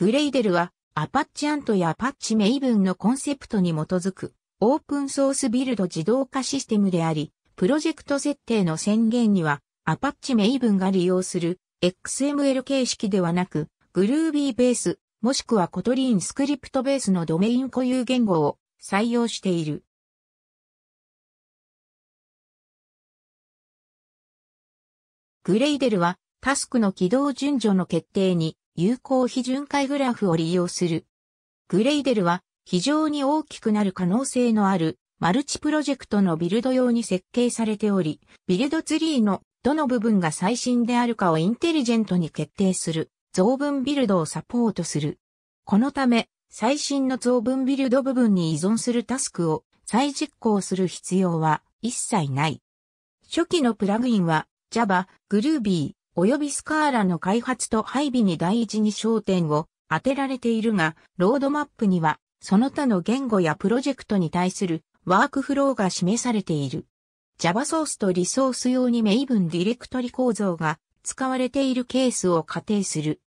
グレイデルは、アパッチアントやアパッチメイブンのコンセプトに基づく、オープンソースビルド自動化システムであり、プロジェクト設定の宣言には、アパッチメイブンが利用する XML 形式ではなく、グルービーベース、もしくはコトリーンスクリプトベースのドメイン固有言語を採用している。グレイデルは、タスクの起動順序の決定に有効非巡回グラフを利用する。グレイデルは非常に大きくなる可能性のあるマルチプロジェクトのビルド用に設計されており、ビルドツリーのどの部分が最新であるかをインテリジェントに決定する増分ビルドをサポートする。このため、最新の増分ビルド部分に依存するタスクを再実行する必要は一切ない。初期のプラグインは Java、Groovy、及びスカーラの開発と配備に第一に焦点を当てられているが、ロードマップには、その他の言語やプロジェクトに対するワークフローが示されている。Java ソースとリソース用にメイブンディレクトリ構造が使われているケースを仮定する。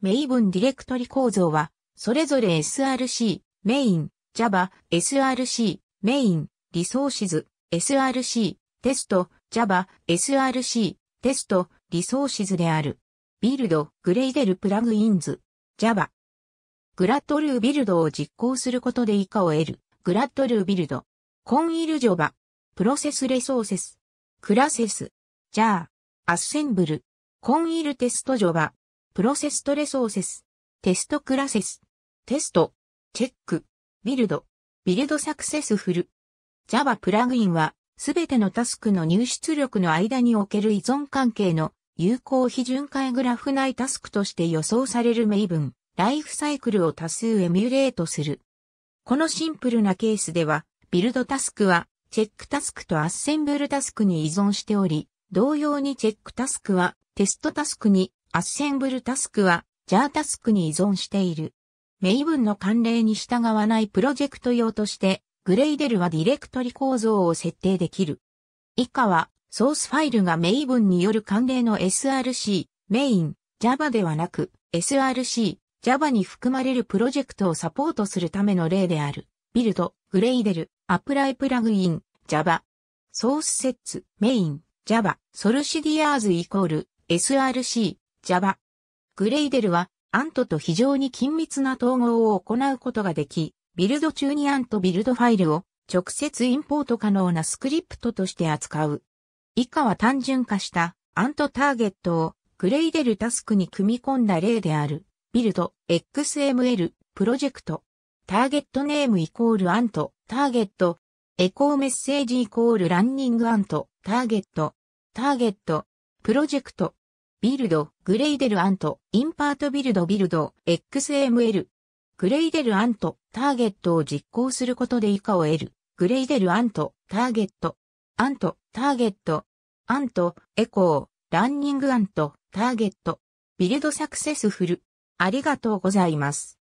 メイブンディレクトリ構造は、それぞれ SRC、メイン、Java、SRC、メイン、リソーシズ、SRC、テスト、Java、SRC、テスト、リソーシズである。ビルド、グレイデルプラグインズ、Java。グラッドルービルドを実行することで以下を得る。グラッドルービルド。コンイルジョバ。プロセスレソーセス。クラセス。ジャー。アッセンブル。コンイルテストジョバ。プロセストレソーセス。テストクラセス。テスト。チェック。ビルド。ビルドサクセスフル。Java プラグインはすべてのタスクの入出力の間における依存関係の有効非巡回グラフ内タスクとして予想される名分、ライフサイクルを多数エミュレートする。このシンプルなケースでは、ビルドタスクは、チェックタスクとアッセンブルタスクに依存しており、同様にチェックタスクは、テストタスクに、アッセンブルタスクは、ジャータスクに依存している。名分の慣例に従わないプロジェクト用として、グレイデルはディレクトリ構造を設定できる。以下は、ソースファイルがメイ文による関連の SRC、メイン、Java ではなく、SRC、Java に含まれるプロジェクトをサポートするための例である。ビルド、グレイデル、アプライプラグイン、Java。ソースセッツ、メイン、Java、ソルシディアーズイコール、SRC、Java。グレイデルは、アントと非常に緊密な統合を行うことができ、ビルドチューニアンとビルドファイルを直接インポート可能なスクリプトとして扱う。以下は単純化したアントターゲットをグレイデルタスクに組み込んだ例である。ビルド XML プロジェクト。ターゲットネームイコールアントターゲット。エコーメッセージイコールランニングアントターゲット。ターゲット。プロジェクト。ビルドグレイデルアントインパートビルドビルド XML グレイデルアント、ターゲットを実行することで以下を得る。グレイデルアント、ターゲット、アント、ターゲット、アント、エコー、ランニングアント、ターゲット、ビルドサクセスフル。ありがとうございます。